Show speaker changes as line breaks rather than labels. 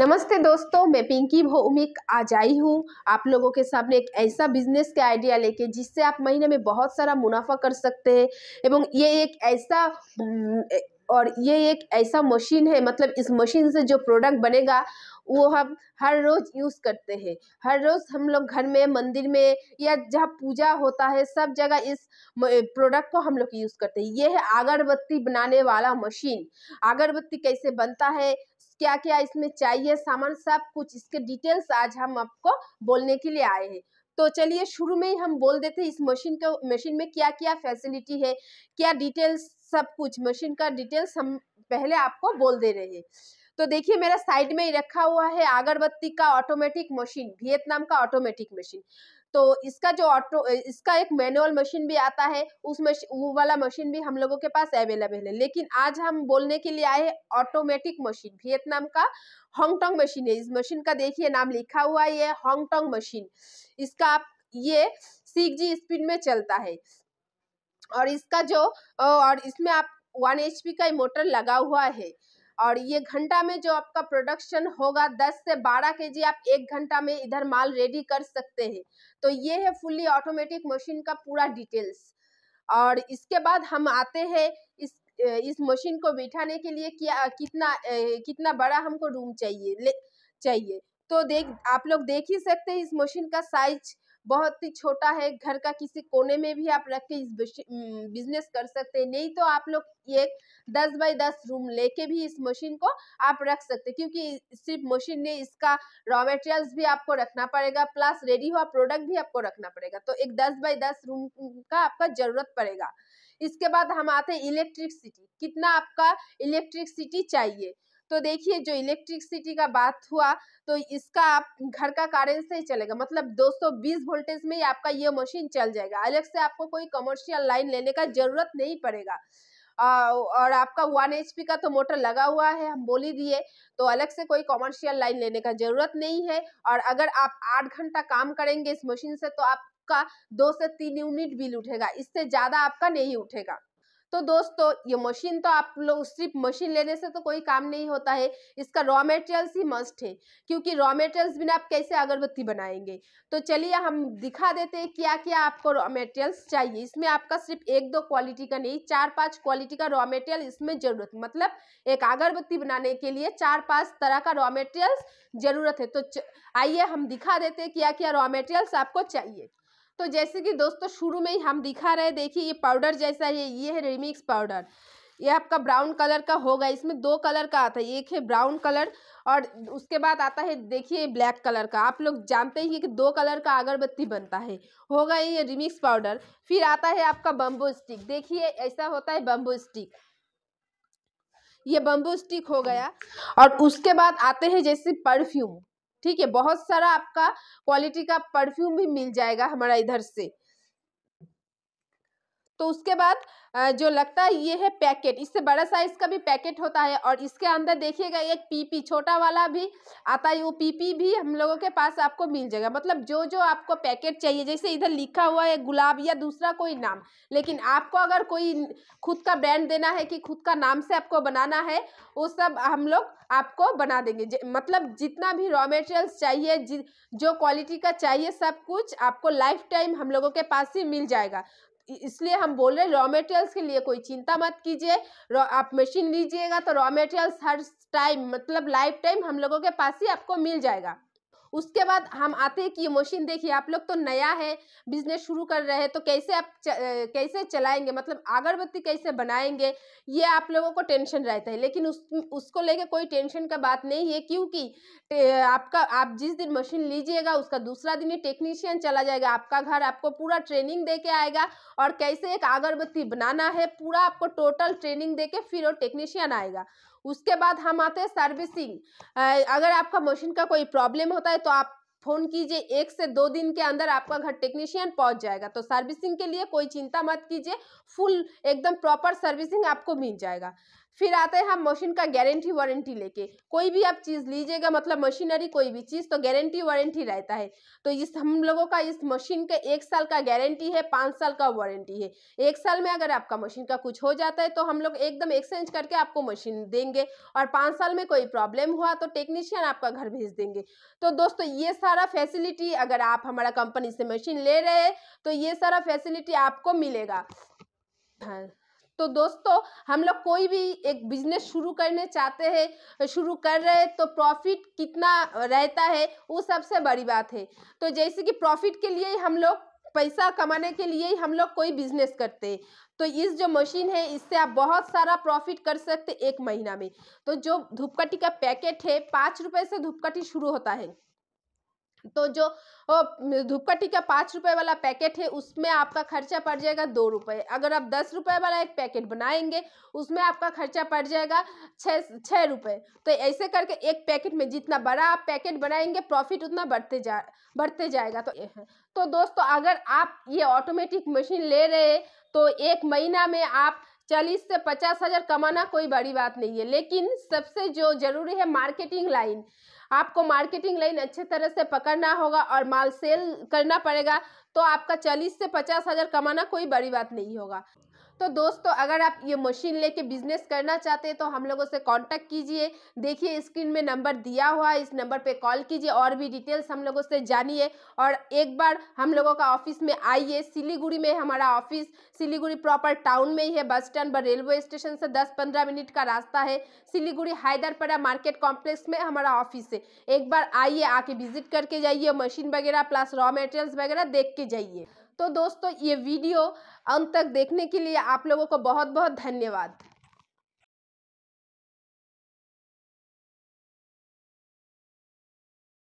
नमस्ते दोस्तों मैं पिंकी भौमिक आज आई हूँ आप लोगों के सामने एक ऐसा बिजनेस का आइडिया लेके जिससे आप महीने में बहुत सारा मुनाफा कर सकते हैं एवं ये एक ऐसा और ये एक ऐसा मशीन है मतलब इस मशीन से जो प्रोडक्ट बनेगा वो हम हर रोज़ यूज़ करते हैं हर रोज़ हम लोग घर में मंदिर में या जहाँ पूजा होता है सब जगह इस प्रोडक्ट को हम लोग यूज़ करते हैं ये है अगरबत्ती बनाने वाला मशीन अगरबत्ती कैसे बनता है क्या क्या इसमें चाहिए सामान सब कुछ इसके डिटेल्स आज हम आपको बोलने के लिए आए हैं तो चलिए शुरू में ही हम बोल देते हैं इस मशीन का मशीन में क्या क्या फैसिलिटी है क्या डिटेल्स सब कुछ मशीन का डिटेल्स हम पहले आपको बोल दे रहे हैं तो देखिए मेरा साइड में ही रखा हुआ है अगरबत्ती का ऑटोमेटिक मशीन वियतनाम का ऑटोमेटिक मशीन तो इसका जो ऑटो इसका एक मैनुअल मशीन भी आता है उस मशीन वो वाला मशीन भी हम लोगों के पास अवेलेबल है लेकिन आज हम बोलने के लिए आए ऑटोमेटिक मशीन वियतनाम का हांगटोंग मशीन है इस मशीन का देखिए नाम लिखा हुआ ये हांगटोंग मशीन इसका आप ये सिक्स जी स्पीड में चलता है और इसका जो और इसमें आप वन एच का मोटर लगा हुआ है और ये घंटा में जो आपका प्रोडक्शन होगा 10 से 12 के आप एक घंटा में इधर माल रेडी कर सकते हैं तो ये है फुल्ली ऑटोमेटिक मशीन का पूरा डिटेल्स और इसके बाद हम आते हैं इस इस मशीन को बिठाने के लिए क्या कितना कितना बड़ा हमको रूम चाहिए ले चाहिए तो देख आप लोग देख ही सकते हैं इस मशीन का साइज बहुत ही छोटा है घर का किसी कोने में भी आप रख के इस बिजनेस कर सकते हैं नहीं तो आप लोग एक दस बाई दस रूम लेके भी इस मशीन को आप रख सकते क्योंकि सिर्फ मशीन ने इसका रॉ मटेरियल्स भी आपको रखना पड़ेगा प्लस रेडी हुआ प्रोडक्ट भी आपको रखना पड़ेगा तो एक दस बाई दस रूम का आपका जरूरत पड़ेगा इसके बाद हम आते हैं सिटी कितना आपका सिटी चाहिए तो देखिए जो इलेक्ट्रिसिटी का बात हुआ तो इसका आप घर का कारण से ही चलेगा मतलब 220 वोल्टेज में ही आपका ये मशीन चल जाएगा अलग से आपको कोई कमर्शियल लाइन लेने का जरूरत नहीं पड़ेगा और आपका वन एच का तो मोटर लगा हुआ है हम बोली दिए तो अलग से कोई कॉमर्शियल लाइन लेने का जरूरत नहीं है और अगर आप आठ घंटा काम करेंगे इस मशीन से तो आपका दो से तीन यूनिट बिल उठेगा इससे ज़्यादा आपका नहीं उठेगा तो दोस्तों ये मशीन तो आप लोग सिर्फ मशीन लेने से तो कोई काम नहीं होता है इसका रॉ मेटेरियल्स ही मस्ट है क्योंकि रॉ मेटेरियल्स बिना आप कैसे अगरबत्ती बनाएंगे तो चलिए हम दिखा देते हैं क्या क्या आपको रॉ मेटेरियल्स चाहिए इसमें आपका सिर्फ एक दो क्वालिटी का नहीं चार पाँच क्वालिटी का रॉ मेटेरियल इसमें ज़रूरत मतलब एक अगरबत्ती बनाने के लिए चार पाँच तरह का रॉ मेटेरियल्स ज़रूरत है तो आइए हम दिखा देते हैं क्या क्या रॉ मेटेरियल्स आपको चाहिए तो जैसे कि दोस्तों शुरू में ही हम दिखा रहे देखिए ये पाउडर जैसा है ये है रिमिक्स पाउडर ये आपका ब्राउन कलर का होगा इसमें दो कलर का आता है एक है ब्राउन कलर और उसके बाद आता है देखिए ब्लैक कलर का आप लोग जानते ही कि दो कलर का अगरबत्ती बनता है होगा ये रिमिक्स पाउडर फिर आता है आपका बम्बू स्टिक देखिए ऐसा होता है बम्बू स्टिक ये बम्बू स्टिक हो गया और उसके बाद आते हैं जैसे परफ्यूम ठीक है बहुत सारा आपका क्वालिटी का परफ्यूम भी मिल जाएगा हमारा इधर से तो उसके बाद जो लगता है ये है पैकेट इससे बड़ा साइज का भी पैकेट होता है और इसके अंदर देखिएगा एक पीपी छोटा वाला भी आता है वो पीपी भी हम लोगों के पास आपको मिल जाएगा मतलब जो जो आपको पैकेट चाहिए जैसे इधर लिखा हुआ है गुलाब या दूसरा कोई नाम लेकिन आपको अगर कोई खुद का ब्रांड देना है कि खुद का नाम से आपको बनाना है वो सब हम लोग आपको बना देंगे मतलब जितना भी रॉ मटेरियल्स चाहिए जि, जो क्वालिटी का चाहिए सब कुछ आपको लाइफ टाइम हम लोगों के पास ही मिल जाएगा इसलिए हम बोल रहे हैं रॉ मटेरियल्स के लिए कोई चिंता मत कीजिए आप मशीन लीजिएगा तो रॉ मटेरियल्स हर टाइम मतलब लाइफ टाइम हम लोगों के पास ही आपको मिल जाएगा उसके बाद हम आते हैं कि ये मशीन देखिए आप लोग तो नया है बिजनेस शुरू कर रहे हैं तो कैसे आप च, कैसे चलाएंगे मतलब अगरबत्ती कैसे बनाएंगे ये आप लोगों को टेंशन रहता है लेकिन उस उसको लेके कोई टेंशन का बात नहीं है क्योंकि आपका आप जिस दिन मशीन लीजिएगा उसका दूसरा दिन ही टेक्नीशियन चला जाएगा आपका घर आपको पूरा ट्रेनिंग दे आएगा और कैसे एक अगरबत्ती बनाना है पूरा आपको टोटल ट्रेनिंग दे फिर वो टेक्नीशियन आएगा उसके बाद हम आते हैं सर्विसिंग अगर आपका मशीन का कोई प्रॉब्लम होता है तो आप फोन कीजिए एक से दो दिन के अंदर आपका घर टेक्नीशियन पहुंच जाएगा तो सर्विसिंग के लिए कोई चिंता मत कीजिए फुल एकदम प्रॉपर सर्विसिंग आपको मिल जाएगा फिर आते हैं हम मशीन का गारंटी वारंटी लेके कोई भी आप चीज़ लीजिएगा मतलब मशीनरी कोई भी चीज़ तो गारंटी वारंटी रहता है तो इस हम लोगों का इस मशीन के एक साल का गारंटी है पाँच साल का वारंटी है एक साल में अगर आपका मशीन का कुछ हो जाता है तो हम लोग एकदम एक्सचेंज करके आपको मशीन देंगे और पाँच साल में कोई प्रॉब्लम हुआ तो टेक्नीशियन आपका घर भेज देंगे तो दोस्तों ये सारा फैसिलिटी अगर आप हमारा कंपनी से मशीन ले रहे हैं तो ये सारा फैसिलिटी आपको मिलेगा हाँ तो दोस्तों हम लोग कोई भी एक बिजनेस शुरू करने चाहते हैं शुरू कर रहे तो प्रॉफिट कितना रहता है वो सबसे बड़ी बात है तो जैसे कि प्रॉफिट के लिए ही हम लोग पैसा कमाने के लिए ही हम लोग कोई बिजनेस करते हैं तो इस जो मशीन है इससे आप बहुत सारा प्रॉफिट कर सकते एक महीना में तो जो धूपकटी का पैकेट है पाँच रुपये से धूपकटी शुरू होता है तो जो धूपका का पाँच रुपये वाला पैकेट है उसमें आपका खर्चा पड़ जाएगा दो रुपये अगर आप दस रुपये वाला एक पैकेट बनाएंगे उसमें आपका खर्चा पड़ जाएगा छः छः रुपये तो ऐसे करके एक पैकेट में जितना बड़ा आप पैकेट बनाएंगे प्रॉफिट उतना बढ़ते जा बढ़ते जाएगा तो तो दोस्तों अगर आप ये ऑटोमेटिक मशीन ले रहे तो एक महीना में आप चालीस से पचास हज़ार कमाना कोई बड़ी बात नहीं है लेकिन सबसे जो ज़रूरी है मार्केटिंग लाइन आपको मार्केटिंग लाइन अच्छे तरह से पकड़ना होगा और माल सेल करना पड़ेगा तो आपका चालीस से पचास हज़ार कमाना कोई बड़ी बात नहीं होगा तो दोस्तों अगर आप ये मशीन लेके बिजनेस करना चाहते हैं तो हम लोगों से कांटेक्ट कीजिए देखिए स्क्रीन में नंबर दिया हुआ है इस नंबर पे कॉल कीजिए और भी डिटेल्स हम लोगों से जानिए और एक बार हम लोगों का ऑफिस में आइए सिलीगुड़ी में हमारा ऑफिस सिलीगुड़ी प्रॉपर टाउन में ही है बस स्टैंड व रेलवे स्टेशन से दस पंद्रह मिनट का रास्ता है सिलीगुड़ी हैदरपरा मार्केट कॉम्प्लेक्स में हमारा ऑफिस है एक बार आइए आके विजिट करके जाइए मशीन वगैरह प्लस रॉ मटेरियल्स वगैरह देख के जाइए तो दोस्तों ये वीडियो अंत तक देखने के लिए आप लोगों को बहुत बहुत धन्यवाद